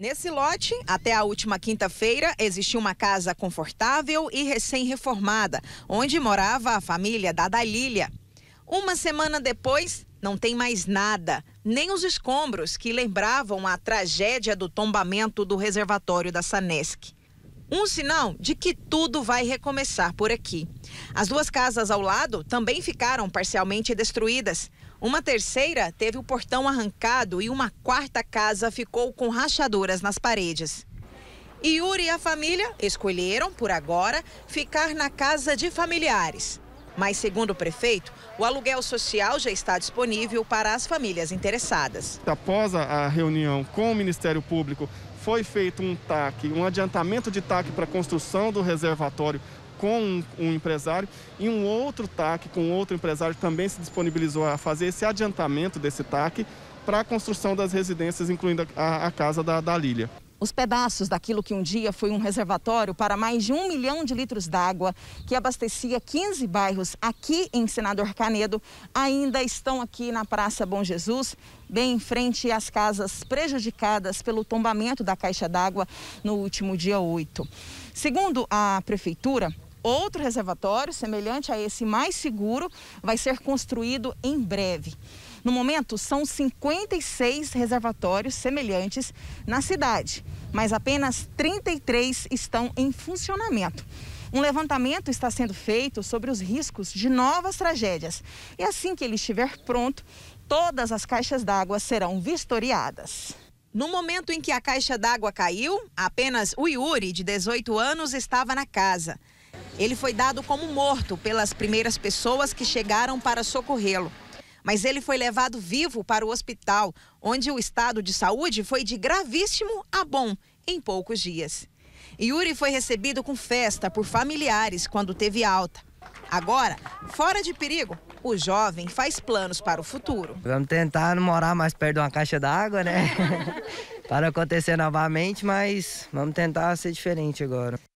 Nesse lote, até a última quinta-feira, existia uma casa confortável e recém-reformada, onde morava a família da Dalília. Uma semana depois, não tem mais nada, nem os escombros que lembravam a tragédia do tombamento do reservatório da Sanesc. Um sinal de que tudo vai recomeçar por aqui. As duas casas ao lado também ficaram parcialmente destruídas. Uma terceira teve o portão arrancado e uma quarta casa ficou com rachaduras nas paredes. Yuri e a família escolheram, por agora, ficar na casa de familiares. Mas, segundo o prefeito, o aluguel social já está disponível para as famílias interessadas. Após a reunião com o Ministério Público, foi feito um TAC, um adiantamento de TAC para a construção do reservatório com um, empresário e um outro TAC com outro empresário também se disponibilizou a fazer esse adiantamento desse TAC para a construção das residências, incluindo a, a casa da, da Lília os pedaços daquilo que um dia foi um reservatório para mais de um milhão de litros d'água que abastecia 15 bairros aqui em Senador Canedo ainda estão aqui na Praça Bom Jesus, bem em frente às casas prejudicadas pelo tombamento da caixa d'água no último dia 8. Segundo a prefeitura, outro reservatório semelhante a esse mais seguro vai ser construído em breve. No momento, são 56 reservatórios semelhantes na cidade, mas apenas 33 estão em funcionamento. Um levantamento está sendo feito sobre os riscos de novas tragédias. E assim que ele estiver pronto, todas as caixas d'água serão vistoriadas. No momento em que a caixa d'água caiu, apenas o Yuri, de 18 anos, estava na casa. Ele foi dado como morto pelas primeiras pessoas que chegaram para socorrê-lo mas ele foi levado vivo para o hospital, onde o estado de saúde foi de gravíssimo a bom em poucos dias. Yuri foi recebido com festa por familiares quando teve alta. Agora, fora de perigo, o jovem faz planos para o futuro. Vamos tentar não morar mais perto de uma caixa d'água, né? para acontecer novamente, mas vamos tentar ser diferente agora.